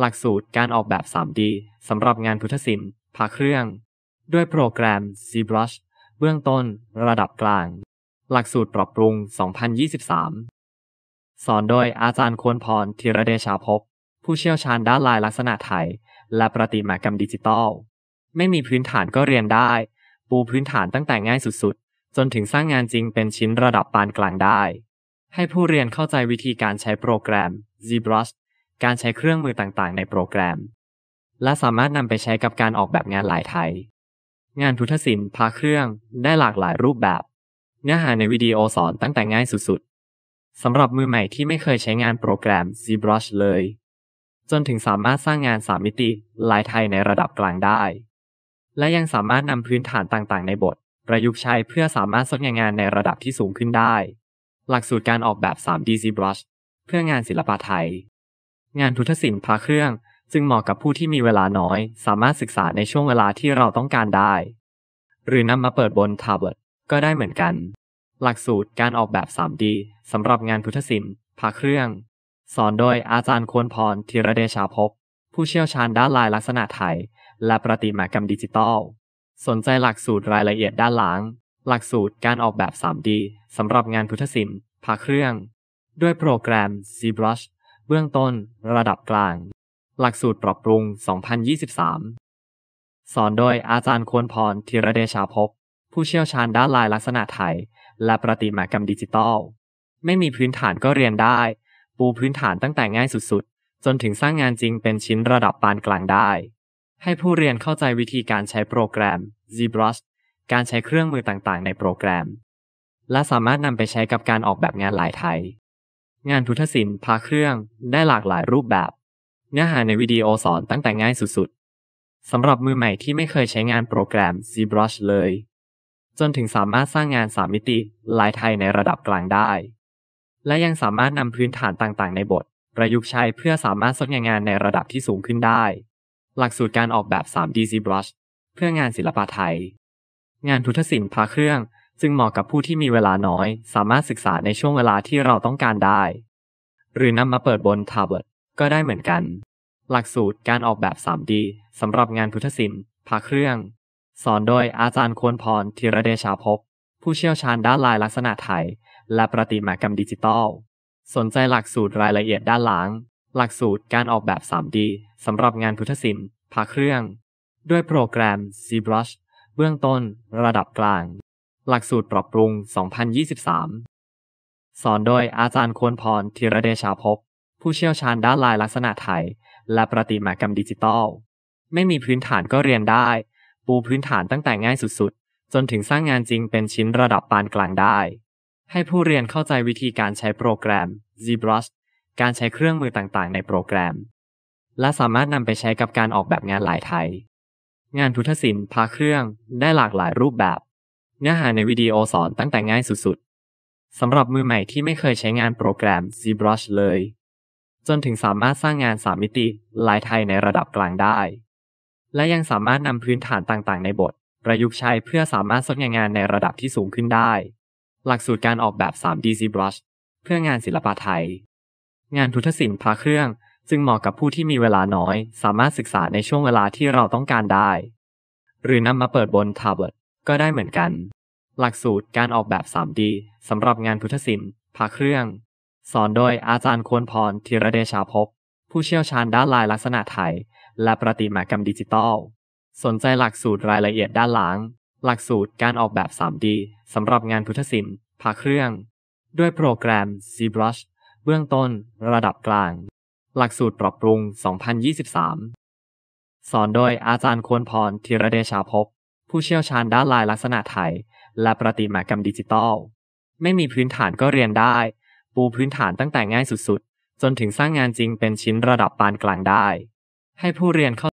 หลักสูตรการออกแบบ 3D สำหรับงานพุทธศิลป์พาเครื่อง ด้วยโปรแกรม ZBrush เบื้องต้น ระดับกลาง หลักสูตรปรับปรุง 2023 สอนโดยอาจารย์ควรพรธีระเดชาภพผู้เชี่ยวชาญด้านลายลักษณะไทย และประติมากรรมดิจิตอล ไม่มีพื้นฐานก็เรียนได้ ปูพื้นฐานตั้งแต่ง่ายสุดๆ จนถึงสร้างงานจริงเป็นชิ้นระดับปานกลางได้ ให้ผู้เรียนเข้าใจวิธีการใช้โปรแกรม ZBrush การใช้เครื่องมือต่างๆ ในโปรแกรม และสามารถนำไปใช้กับการออกแบบงานหลายไทย งานพุทธศิลป์พาเครื่อง ได้หลากหลายรูปแบบ เนื้อหาในวิดีโอสอนตั้งแต่ง่ายสุด ๆสำหรับมือใหม่ที่ไม่เคยใช้งานโปรแกรม ZBrush เลย จนถึงสามารถสร้างงานสามมิติลายไทยในระดับกลางได้ และยังสามารถนำพื้นฐานต่างๆ ในบท ประยุกต์ใช้เพื่อสามารถสร้างงานในระดับที่สูงขึ้นได้ หลักสูตรการออกแบบ 3D ZBrush เพื่องานศิลปะไทยงานทุทศิลป์พระเครื่องจึงเหมาะกับผู้ที่มีเวลาน้อย สามารถศึกษาในช่วงเวลาที่เราต้องการได้ หรือนำมาเปิดบนแท็บเล็ตก็ได้เหมือนกัน หลักสูตรการออกแบบ 3D สำหรับงานพุทธศิลป์พระเครื่อง สอนโดยอาจารย์ควรพรธีระเดชาภพผู้เชี่ยวชาญด้านลายลักษณะไทย และประติมากรรมดิจิทัลสนใจหลักสูตรรายละเอียดด้านหลังหลักสูตร การออกแบบ 3D สำหรับงานพุทธศิลป์พระเครื่อง ด้วยโปรแกรม ZBrush เบื้องต้น ระดับกลาง หลักสูตรปรับปรุง 2023 สอนโดยอาจารย์ควรพรธีระเดชาภพผู้เชี่ยวชาญด้านลายลักษณะไทย และประติมากรรมดิจิตอลไม่มีพื้นฐานก็เรียนได้ ปูพื้นฐานตั้งแต่ง่ายสุดๆ จนถึงสร้างงานจริงเป็นชิ้นระดับปานกลางได้ ให้ผู้เรียนเข้าใจวิธีการใช้โปรแกรม ZBrush การใช้เครื่องมือต่างๆ ในโปรแกรม และสามารถนำไปใช้กับการออกแบบงานหลายไทยงานพุทธศิลป์พาเครื่อง ได้หลากหลายรูปแบบ เนื้อหาในวิดีโอสอนตั้งแต่ง่ายสุดๆสำหรับมือใหม่ที่ไม่เคยใช้งานโปรแกรม ZBrush เลย จนถึงสามารถสร้างงานสามมิติลายไทยในระดับกลางได้ และยังสามารถนำพื้นฐานต่างๆในบท ประยุกต์ใช้เพื่อสามารถสร้างงานในระดับที่สูงขึ้นได้ หลักสูตรการออกแบบ 3D ZBrush เพื่องานศิลปะไทย งานพุทธศิลป์พาเครื่องจึงเหมาะกับผู้ที่มีเวลาน้อย สามารถศึกษาในช่วงเวลาที่เราต้องการได้ หรือนำมาเปิดบนแท็บเล็ตก็ได้เหมือนกัน หลักสูตรการออกแบบ 3D สำหรับงานพุทธศิลป์ภาเครื่อง สอนโดยอาจารย์ควรพรธีระเดชาภพผู้เชี่ยวชาญด้านลายลักษณะไทย และประติมากรรมดิจิทัล สนใจหลักสูตรรายละเอียดด้านหลังหลักสูตรการออกแบบ 3D สำหรับงานพุทธศิลป์ภาเครื่อง ด้วยโปรแกรม ZBrush เบื้องต้น ระดับกลางหลักสูตร ปรับปรุง 2023 สอนโดยอาจารย์ควรพรธีระเดชาภพผู้เชี่ยวชาญด้านลายลักษณะไทย และประติมากรรมดิจิทัล ไม่มีพื้นฐานก็เรียนได้ ปูพื้นฐานตั้งแต่ง่ายสุดๆ จนถึงสร้างงานจริงเป็นชิ้นระดับปานกลางได้ ให้ผู้เรียนเข้าใจวิธีการใช้โปรแกรม ZBrush การใช้เครื่องมือต่าง ๆ ในโปรแกรม และสามารถนำไปใช้กับการออกแบบงานหลายไทย งานพุทธศิลป์พาเครื่อง ได้หลากหลายรูปแบบเนื้อหาในวิดีโอสอนตั้งแต่ง่ายสุดๆสำหรับมือใหม่ที่ไม่เคยใช้งานโปรแกรม ZBrush เลย จนถึงสามารถสร้างงานสามมิติ ลายไทยในระดับกลางได้ และยังสามารถนำพื้นฐานต่างๆในบท ประยุกต์ใช้เพื่อสามารถสร้างงานในระดับที่สูงขึ้นได้ หลักสูตรการออกแบบ 3D ZBrush เพื่องานศิลปะไทย งานทุทศิลป์พระเครื่องจึงเหมาะกับผู้ที่มีเวลาน้อย สามารถศึกษาในช่วงเวลาที่เราต้องการได้ หรือนำมาเปิดบนแท็บเล็ตก็ได้เหมือนกัน หลักสูตรการออกแบบ 3D สำหรับงานพุทธศิลป์ผาเครื่อง สอนโดยอาจารย์ควรพร ธีระเดชาภพ ผู้เชี่ยวชาญด้านลายลักษณะไทย และประติมากรรมดิจิตอลสนใจหลักสูตรรายละเอียดด้านหลังหลักสูตรการออกแบบ 3D สำหรับงานพุทธศิลป์ผาเครื่อง ด้วยโปรแกรม ZBrush เบื้องต้นระดับกลาง หลักสูตรปรับปรุง 2023 สอนโดยอาจารย์ควรพร ธีระเดชาภพผู้เชี่ยวชาญด้านลายลักษณะไทย และประติมากรรมดิจิทัล ไม่มีพื้นฐานก็เรียนได้ ปูพื้นฐานตั้งแต่ง่ายสุดๆ จนถึงสร้างงานจริงเป็นชิ้นระดับปานกลางได้ ให้ผู้เรียนเข้า